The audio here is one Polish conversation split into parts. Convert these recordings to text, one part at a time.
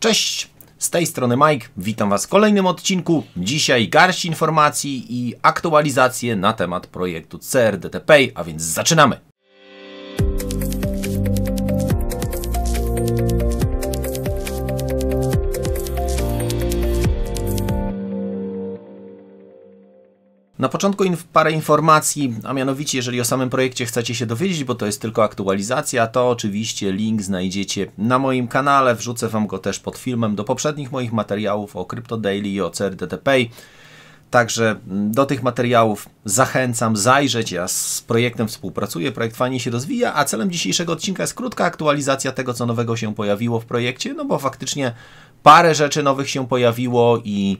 Cześć, z tej strony Mike, witam Was w kolejnym odcinku. Dzisiaj garść informacji i aktualizacje na temat projektu CRDTP, a więc zaczynamy! Na początku inf parę informacji, a mianowicie jeżeli o samym projekcie chcecie się dowiedzieć, bo to jest tylko aktualizacja, to oczywiście link znajdziecie na moim kanale, wrzucę Wam go też pod filmem do poprzednich moich materiałów o Crypto Daily i o CRDTP. Także mm, do tych materiałów zachęcam zajrzeć. Ja z projektem współpracuję, projekt fajnie się rozwija, a celem dzisiejszego odcinka jest krótka aktualizacja tego, co nowego się pojawiło w projekcie, no bo faktycznie parę rzeczy nowych się pojawiło i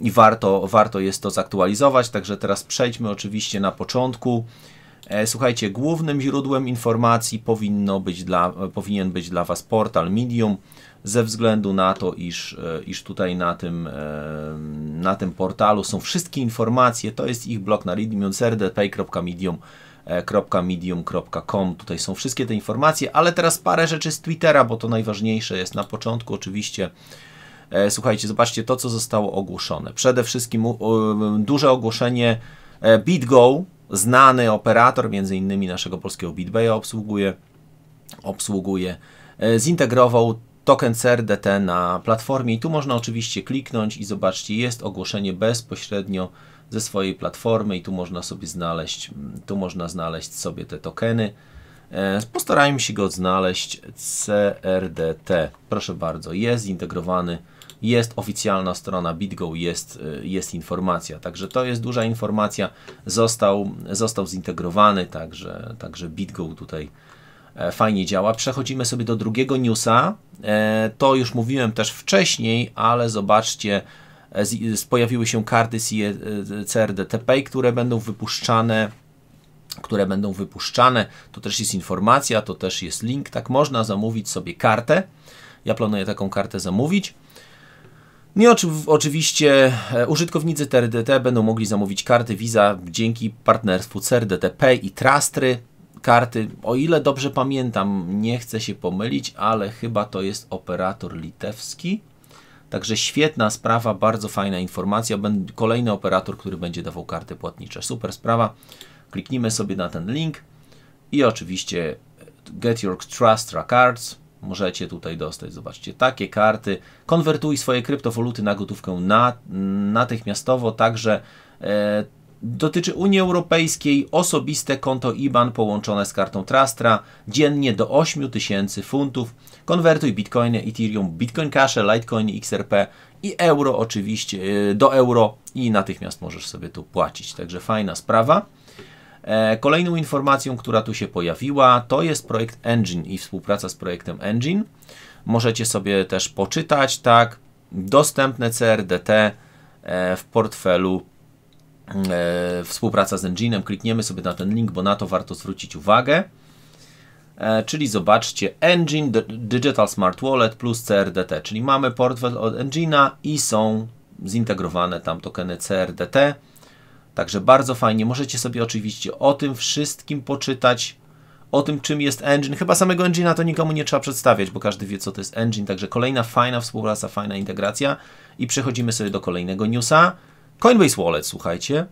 i warto, warto jest to zaktualizować. Także teraz przejdźmy oczywiście na początku. E, słuchajcie, głównym źródłem informacji powinno być dla, e, powinien być dla Was portal Medium, ze względu na to, iż, e, iż tutaj na tym, na tym portalu są wszystkie informacje, to jest ich blog na Com Tutaj są wszystkie te informacje, ale teraz parę rzeczy z Twittera, bo to najważniejsze jest na początku oczywiście. E, słuchajcie, zobaczcie to, co zostało ogłoszone. Przede wszystkim duże ogłoszenie e, BitGo, znany operator, między innymi naszego polskiego BitBaya obsługuje, obsługuje, e, zintegrował token CRDT na platformie i tu można oczywiście kliknąć i zobaczcie, jest ogłoszenie bezpośrednio ze swojej platformy i tu można sobie znaleźć, tu można znaleźć sobie te tokeny. Postarajmy się go znaleźć CRDT. Proszę bardzo, jest zintegrowany jest oficjalna strona BitGo, jest, y, jest informacja. Także to jest duża informacja. Został, został zintegrowany, także, także BitGo tutaj e, fajnie działa. Przechodzimy sobie do drugiego newsa. E, to już mówiłem też wcześniej, ale zobaczcie, e, pojawiły się karty CRDTP, które będą wypuszczane które będą wypuszczane. To też jest informacja, to też jest link. Tak można zamówić sobie kartę. Ja planuję taką kartę zamówić. Nie oczywiście e, użytkownicy CRDT będą mogli zamówić karty Visa dzięki partnerstwu CRDT Pay i Trastry karty. O ile dobrze pamiętam, nie chcę się pomylić, ale chyba to jest operator litewski. Także świetna sprawa, bardzo fajna informacja. Kolejny operator, który będzie dawał karty płatnicze. Super sprawa. Kliknijmy sobie na ten link i oczywiście e, Get Your Trust Cards możecie tutaj dostać. Zobaczcie, takie karty. Konwertuj swoje kryptowaluty na gotówkę na, natychmiastowo, także e, dotyczy Unii Europejskiej, osobiste konto IBAN połączone z kartą Trastra, dziennie do 8 tysięcy funtów. Konwertuj bitcoiny, ethereum, bitcoin cash, litecoin, xrp i euro oczywiście, e, do euro i natychmiast możesz sobie tu płacić. Także fajna sprawa. E, kolejną informacją, która tu się pojawiła, to jest projekt Engine i współpraca z projektem Engine. Możecie sobie też poczytać, tak, dostępne CRDT e, w portfelu e, współpraca z Engine'em. Klikniemy sobie na ten link, bo na to warto zwrócić uwagę. Czyli zobaczcie Engine, Digital Smart Wallet plus CRDT, czyli mamy portfel od Engine'a i są zintegrowane tam tokeny CRDT Także bardzo fajnie. Możecie sobie oczywiście o tym wszystkim poczytać. O tym, czym jest engine. Chyba samego engine'a to nikomu nie trzeba przedstawiać, bo każdy wie, co to jest engine. Także kolejna fajna współpraca, fajna integracja. I przechodzimy sobie do kolejnego newsa. Coinbase Wallet, słuchajcie.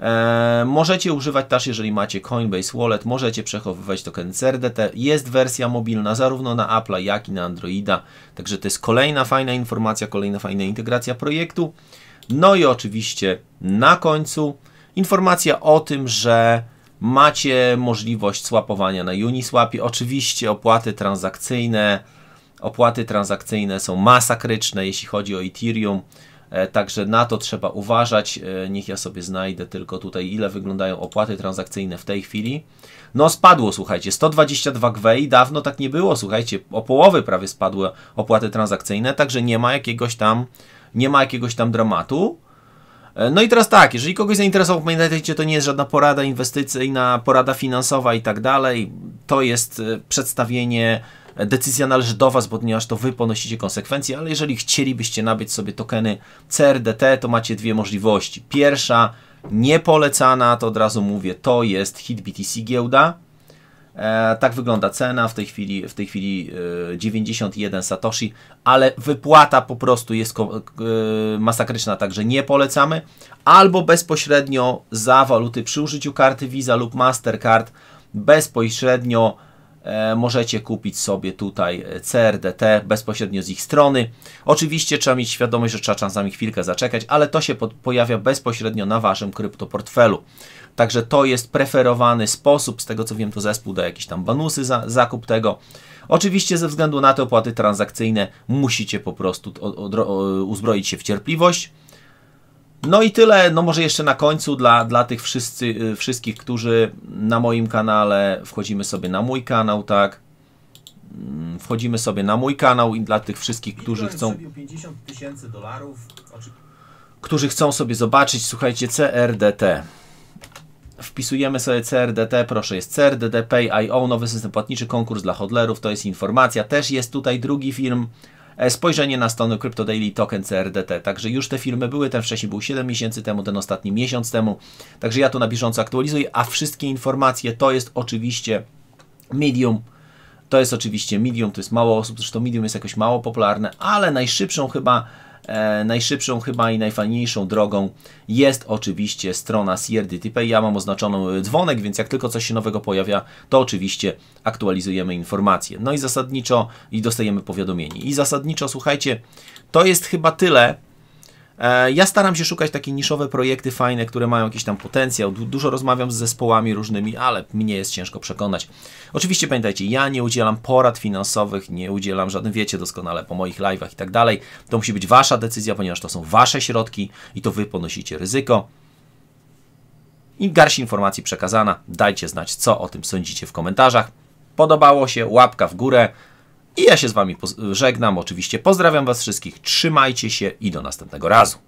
Eee, możecie używać też, jeżeli macie Coinbase Wallet, możecie przechowywać token CRDT. Jest wersja mobilna zarówno na Apple'a, jak i na Androida. Także to jest kolejna fajna informacja, kolejna fajna integracja projektu. No i oczywiście na końcu informacja o tym, że macie możliwość swapowania na Uniswapie. Oczywiście opłaty transakcyjne, opłaty transakcyjne są masakryczne, jeśli chodzi o Ethereum. E, także na to trzeba uważać. E, niech ja sobie znajdę tylko tutaj, ile wyglądają opłaty transakcyjne w tej chwili. No, spadło, słuchajcie, 122 gwei, dawno tak nie było, słuchajcie, o połowę prawie spadły opłaty transakcyjne, także nie ma jakiegoś tam nie ma jakiegoś tam dramatu. E, no i teraz tak, jeżeli kogoś zainteresował, pamiętajcie, to nie jest żadna porada inwestycyjna, porada finansowa i tak dalej. To jest e, przedstawienie, e, decyzja należy do Was, bo ponieważ to Wy ponosicie konsekwencje, ale jeżeli chcielibyście nabyć sobie tokeny CRDT, to macie dwie możliwości. Pierwsza, niepolecana, to od razu mówię, to jest HitBTC giełda E, tak wygląda cena w tej chwili, w tej chwili 91 e, satoshi, ale wypłata po prostu jest e, masakryczna, także nie polecamy. Albo bezpośrednio za waluty przy użyciu karty Visa lub Mastercard bezpośrednio możecie kupić sobie tutaj CRDT bezpośrednio z ich strony. Oczywiście trzeba mieć świadomość, że trzeba czasami chwilkę zaczekać, ale to się pojawia bezpośrednio na Waszym kryptoportfelu. Także to jest preferowany sposób, z tego co wiem, to zespół da jakieś tam bonusy za zakup tego. Oczywiście ze względu na te opłaty transakcyjne musicie po prostu uzbroić się w cierpliwość. No i tyle, no może jeszcze na końcu dla, dla tych wszyscy, y, wszystkich, którzy na moim kanale, wchodzimy sobie na mój kanał, tak, mm, wchodzimy sobie na mój kanał i dla tych wszystkich, którzy chcą... Którzy chcą sobie zobaczyć, słuchajcie, CRDT wpisujemy sobie CRDT, proszę, jest CRDT Pay.io, nowy system płatniczy, konkurs dla hodlerów, to jest informacja. Też jest tutaj drugi film, e, spojrzenie na stronę Crypto Daily Token CRDT. Także już te firmy były, ten wcześniej był 7 miesięcy temu, ten ostatni miesiąc temu. Także ja to na bieżąco aktualizuję, a wszystkie informacje to jest oczywiście Medium. To jest oczywiście Medium, to jest mało osób, zresztą Medium jest jakoś mało popularne, ale najszybszą chyba E, najszybszą chyba i najfajniejszą drogą jest oczywiście strona CRDTP. Ja mam oznaczoną e, dzwonek, więc jak tylko coś się nowego pojawia, to oczywiście aktualizujemy informacje. No i zasadniczo i dostajemy powiadomienie. I zasadniczo, słuchajcie, to jest chyba tyle E, ja staram się szukać takie niszowe projekty fajne, które mają jakiś tam potencjał. Dużo rozmawiam z zespołami różnymi, ale mnie jest ciężko przekonać. Oczywiście pamiętajcie, ja nie udzielam porad finansowych, nie udzielam żadnych, wiecie doskonale po moich live'ach i tak dalej. To musi być wasza decyzja, ponieważ to są wasze środki i to wy ponosicie ryzyko. I garść informacji przekazana, dajcie znać, co o tym sądzicie w komentarzach. Podobało się, łapka w górę. I ja się z Wami żegnam. Oczywiście pozdrawiam Was wszystkich, trzymajcie się i do następnego razu.